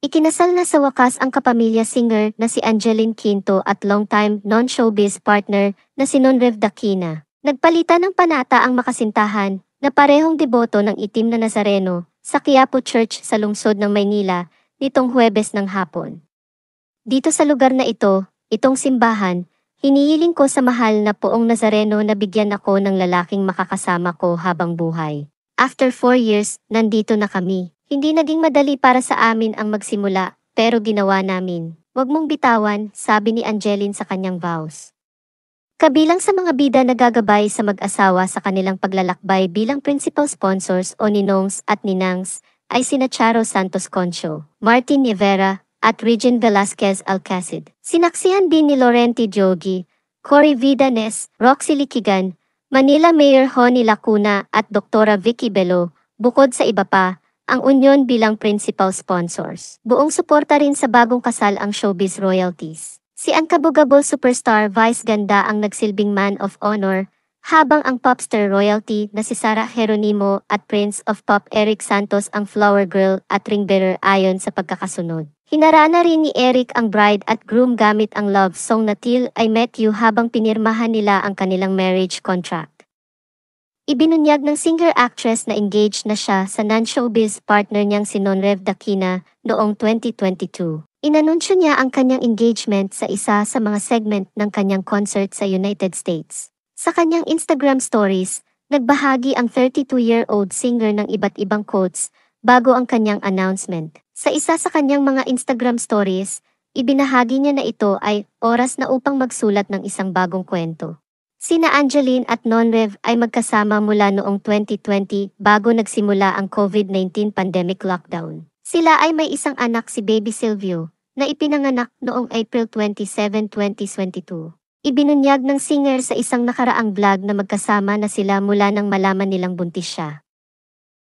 Ikinasal na sa wakas ang kapamilya singer na si Angeline Quinto at longtime non-showbiz partner na si Nonrev Dakina. Nagpalitan ng panata ang makasintahan na parehong deboto ng itim na Nazareno sa Quiapo Church sa lungsod ng Maynila nitong Huwebes ng hapon. Dito sa lugar na ito, itong simbahan, hinihiling ko sa mahal na poong Nazareno na bigyan ako ng lalaking makakasama ko habang buhay. After 4 years, nandito na kami. Hindi naging madali para sa amin ang magsimula, pero ginawa namin. Huwag mong bitawan, sabi ni Angeline sa kanyang vows. Kabilang sa mga bida na gagabay sa mag-asawa sa kanilang paglalakbay bilang principal sponsors o ninongs at ninangs ay sina Charo Santos Concho, Martin Rivera, at Regine Velasquez Alcacid. Sinaksihan din ni Laurenti Jogi, Cory Vidanes, Roxy Likigan, Manila Mayor Honey Lacuna at Dr. Vicky Bello, bukod sa iba pa, ang Union bilang principal sponsors. Buong suporta rin sa bagong kasal ang showbiz royalties. Si ang kabugabol superstar Vice Ganda ang nagsilbing man of honor, habang ang popster royalty na si Sarah Geronimo at Prince of Pop Eric Santos ang flower girl at ring bearer ayon sa pagkakasunod. Hinarana rin ni Eric ang bride at groom gamit ang love song na Till I Met You habang pinirmahan nila ang kanilang marriage contract. Ibinunyag ng singer-actress na engaged na siya sa non-showbiz partner niyang si Nonrev Dakina noong 2022. Inanunsyo niya ang kanyang engagement sa isa sa mga segment ng kanyang concert sa United States. Sa kanyang Instagram stories, nagbahagi ang 32-year-old singer ng iba't ibang quotes bago ang kanyang announcement. Sa isa sa kanyang mga Instagram stories, ibinahagi niya na ito ay oras na upang magsulat ng isang bagong kwento. Sina Angeline at Nonrev ay magkasama mula noong 2020 bago nagsimula ang COVID-19 pandemic lockdown. Sila ay may isang anak si Baby Silvio na ipinanganak noong April 27, 2022. Ibinunyag ng singer sa isang nakaraang vlog na magkasama na sila mula nang malaman nilang buntis siya.